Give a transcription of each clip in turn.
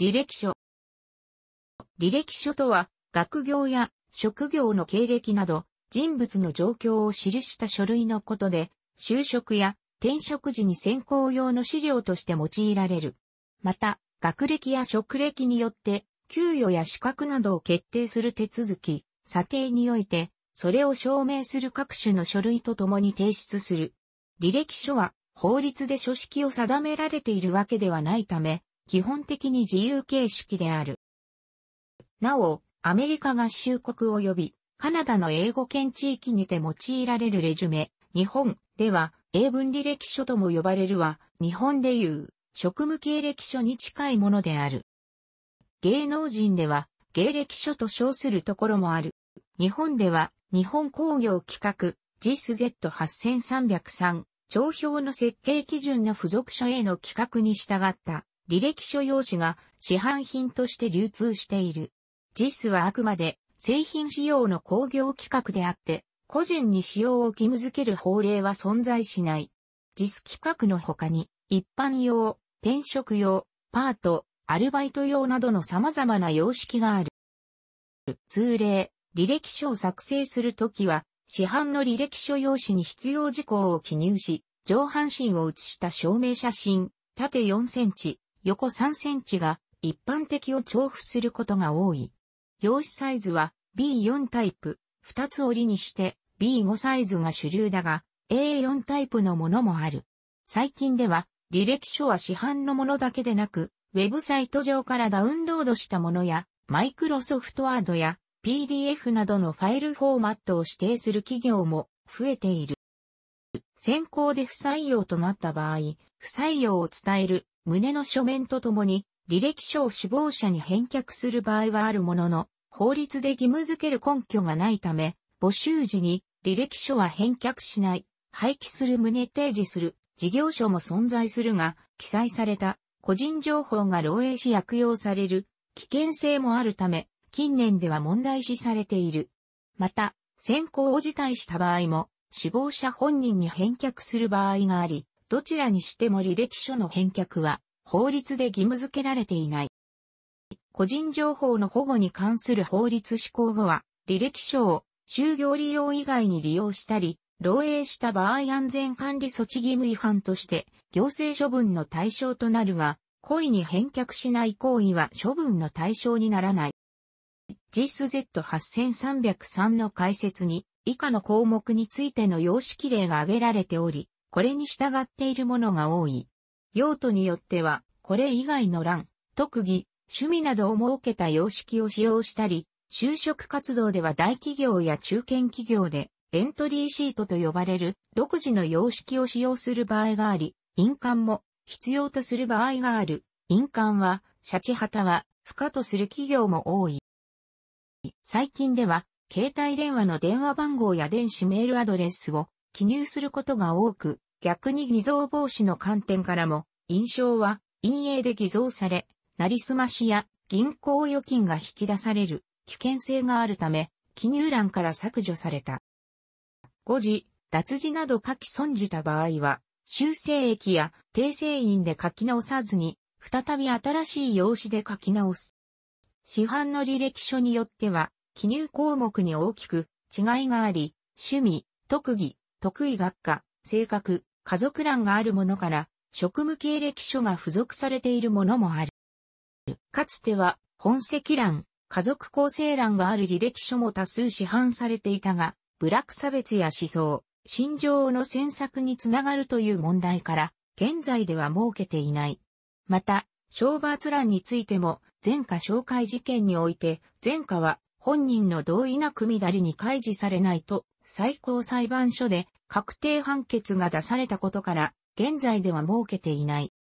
履歴書。履歴書とは、学業や職業の経歴など、人物の状況を記した書類のことで、就職や転職時に選考用の資料として用いられる。また、学歴や職歴によって、給与や資格などを決定する手続き、査定において、それを証明する各種の書類とともに提出する。履歴書は法律で書式を定められているわけではないため、基本的に自由形式である。なお、アメリカ合衆国及びカナダの英語圏地域にて用いられるレジュメ、日本では英文履歴書とも呼ばれるは、日本でいう職務経歴書に近いものである。芸能人では芸歴書と称するところもある。日本では日本工業企画 JISZ8303 帳票の設計基準の付属書への規格に従った履歴書用紙が市販品として流通している。JIS はあくまで製品使用の工業規格であって、個人に使用を義務付ける法令は存在しない。JIS 規格の他に、一般用、転職用、パート、アルバイト用などの様々な様式がある。通例、履歴書を作成するときは、市販の履歴書用紙に必要事項を記入し、上半身を写した証明写真、縦4センチ、横3センチが一般的を重複することが多い。用紙サイズは B4 タイプ、2つ折りにして B5 サイズが主流だが A4 タイプのものもある。最近では履歴書は市販のものだけでなく、ウェブサイト上からダウンロードしたものや、マイクロソフトワードや PDF などのファイルフォーマットを指定する企業も増えている。先行で不採用となった場合、不採用を伝える旨の書面とともに、履歴書を死亡者に返却する場合はあるものの、法律で義務付ける根拠がないため、募集時に履歴書は返却しない、廃棄する旨提示する事業所も存在するが、記載された個人情報が漏洩し悪用される危険性もあるため、近年では問題視されている。また、選考を辞退した場合も、死亡者本人に返却する場合があり、どちらにしても履歴書の返却は法律で義務付けられていない。個人情報の保護に関する法律施行後は、履歴書を就業利用以外に利用したり、漏洩した場合安全管理措置義務違反として行政処分の対象となるが、故意に返却しない行為は処分の対象にならない。JIS Z8303 の解説に以下の項目についての様式例が挙げられており、これに従っているものが多い。用途によっては、これ以外の欄、特技、趣味などを設けた様式を使用したり、就職活動では大企業や中堅企業で、エントリーシートと呼ばれる独自の様式を使用する場合があり、印鑑も必要とする場合がある。印鑑は、シャチハタは不可とする企業も多い。最近では、携帯電話の電話番号や電子メールアドレスを記入することが多く、逆に偽造防止の観点からも、印象は陰影で偽造され、なりすましや銀行預金が引き出される危険性があるため、記入欄から削除された。誤字、脱字など書き損じた場合は、修正液や訂正印で書き直さずに、再び新しい用紙で書き直す。市販の履歴書によっては、記入項目に大きく違いがあり、趣味、特技、得意学科、性格、家族欄があるものから、職務経歴書が付属されているものもある。かつては、本籍欄、家族構成欄がある履歴書も多数市販されていたが、部落差別や思想、心情の詮索につながるという問題から、現在では設けていない。また、懲罰欄についても、前科紹介事件において、前科は本人の同意なくみだりに開示されないと最高裁判所で確定判決が出されたことから、現在では設けていない。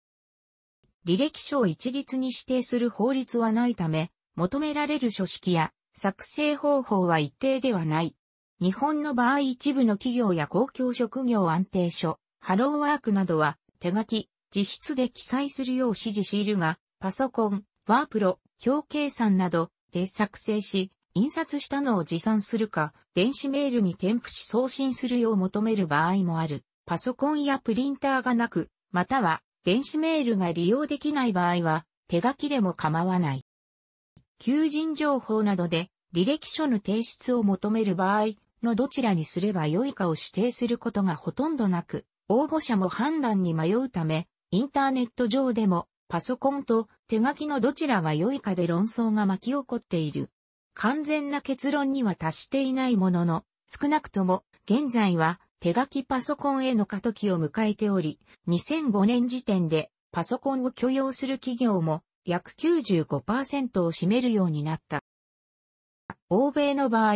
履歴書を一律に指定する法律はないため、求められる書式や作成方法は一定ではない。日本の場合一部の企業や公共職業安定所、ハローワークなどは手書き、自筆で記載するよう指示しいるが、パソコン、ワープロ、表計算などで作成し、印刷したのを持参するか、電子メールに添付し送信するよう求める場合もある。パソコンやプリンターがなく、または電子メールが利用できない場合は、手書きでも構わない。求人情報などで履歴書の提出を求める場合のどちらにすればよいかを指定することがほとんどなく、応募者も判断に迷うため、インターネット上でもパソコンと手書きのどちらが良いかで論争が巻き起こっている。完全な結論には達していないものの、少なくとも、現在は手書きパソコンへの過渡期を迎えており、2005年時点でパソコンを許容する企業も約95%を占めるようになった。欧米の場合、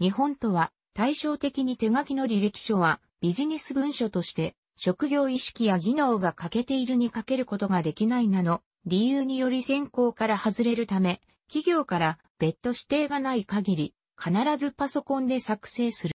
日本とは対照的に手書きの履歴書はビジネス文書として職業意識や技能が欠けているにかけることができないなの理由により選考から外れるため企業から別途指定がない限り、必ずパソコンで作成する。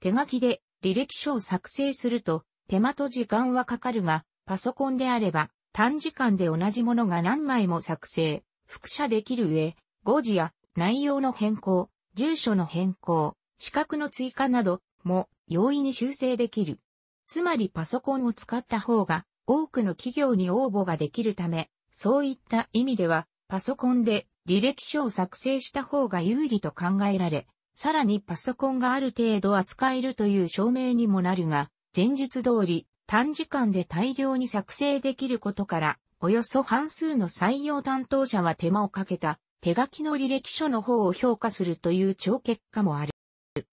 手書きで履歴書を作成すると、手間と時間はかかるが、パソコンであれば、短時間で同じものが何枚も作成、複写できる上、誤字や内容の変更、住所の変更、資格の追加なども容易に修正できる。つまりパソコンを使った方が多くの企業に応募ができるため、そういった意味ではパソコンで履歴書を作成した方が有利と考えられ、さらにパソコンがある程度扱えるという証明にもなるが、前日通り短時間で大量に作成できることから、およそ半数の採用担当者は手間をかけた手書きの履歴書の方を評価するという超結果もある。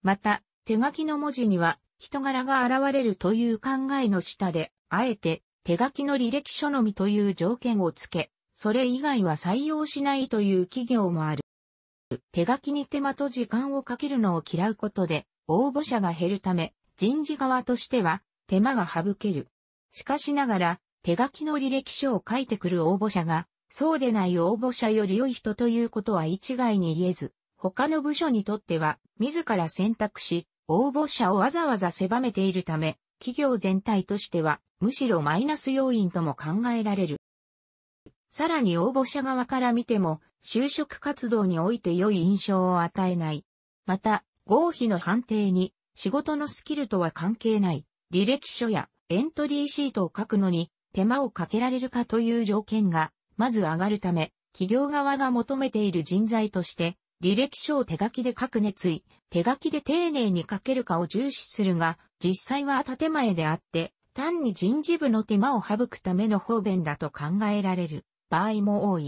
また、手書きの文字には人柄が現れるという考えの下で、あえて手書きの履歴書のみという条件を付け、それ以外は採用しないという企業もある。手書きに手間と時間をかけるのを嫌うことで、応募者が減るため、人事側としては、手間が省ける。しかしながら、手書きの履歴書を書いてくる応募者が、そうでない応募者より良い人ということは一概に言えず、他の部署にとっては、自ら選択し、応募者をわざわざ狭めているため、企業全体としては、むしろマイナス要因とも考えられる。さらに応募者側から見ても、就職活動において良い印象を与えない。また、合否の判定に、仕事のスキルとは関係ない、履歴書やエントリーシートを書くのに、手間をかけられるかという条件が、まず上がるため、企業側が求めている人材として、履歴書を手書きで書く熱意、手書きで丁寧に書けるかを重視するが、実際は建前であって、単に人事部の手間を省くための方便だと考えられる。場合も多い。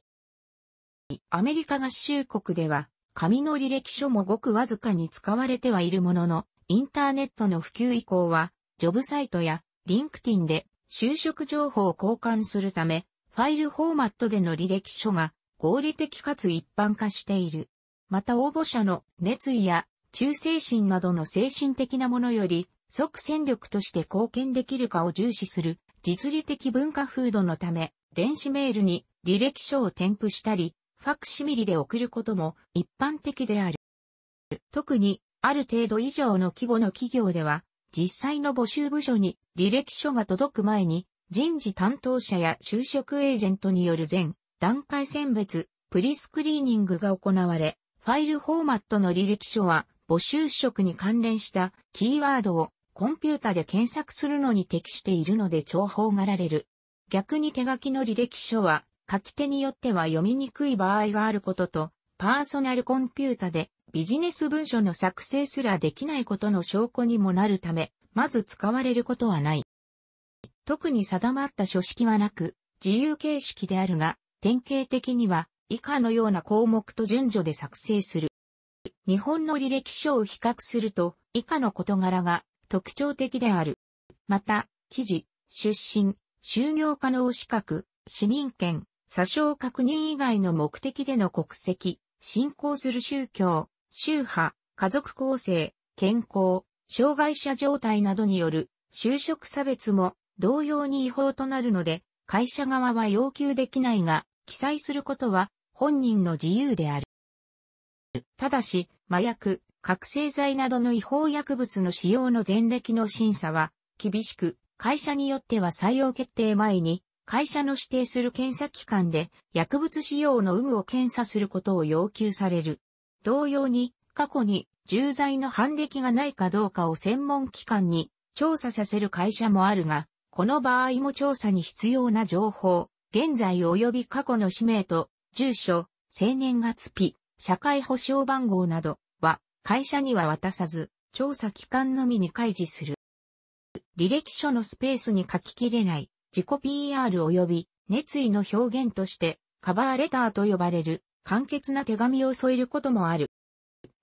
アメリカ合衆国では、紙の履歴書もごくわずかに使われてはいるものの、インターネットの普及以降は、ジョブサイトやリンクティンで就職情報を交換するため、ファイルフォーマットでの履歴書が合理的かつ一般化している。また応募者の熱意や忠誠心などの精神的なものより即戦力として貢献できるかを重視する実利的文化風土のため、電子メールに履歴書を添付したり、ファクシミリで送ることも一般的である。特に、ある程度以上の規模の企業では、実際の募集部署に履歴書が届く前に、人事担当者や就職エージェントによる全段階選別、プリスクリーニングが行われ、ファイルフォーマットの履歴書は募集職に関連したキーワードをコンピュータで検索するのに適しているので重宝がられる。逆に手書きの履歴書は、書き手によっては読みにくい場合があることと、パーソナルコンピュータでビジネス文書の作成すらできないことの証拠にもなるため、まず使われることはない。特に定まった書式はなく、自由形式であるが、典型的には以下のような項目と順序で作成する。日本の履歴書を比較すると、以下の事柄が特徴的である。また、記事、出身、就業可能資格、市民権、詐称確認以外の目的での国籍、信仰する宗教、宗派、家族構成、健康、障害者状態などによる就職差別も同様に違法となるので、会社側は要求できないが、記載することは本人の自由である。ただし、麻薬、覚醒剤などの違法薬物の使用の前歴の審査は厳しく、会社によっては採用決定前に、会社の指定する検査機関で薬物使用の有無を検査することを要求される。同様に、過去に重罪の反歴がないかどうかを専門機関に調査させる会社もあるが、この場合も調査に必要な情報、現在及び過去の氏名と住所、生年月日、社会保障番号などは会社には渡さず、調査機関のみに開示する。履歴書のスペースに書ききれない自己 PR 及び熱意の表現としてカバーレターと呼ばれる簡潔な手紙を添えることもある。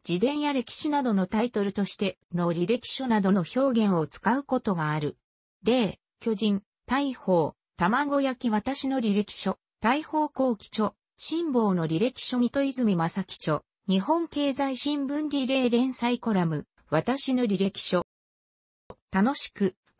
自伝や歴史などのタイトルとしての履歴書などの表現を使うことがある。例、巨人、大砲、卵焼き私の履歴書、大砲後期著、辛抱の履歴書水戸泉正樹著、日本経済新聞リレー連載コラム、私の履歴書。楽しく、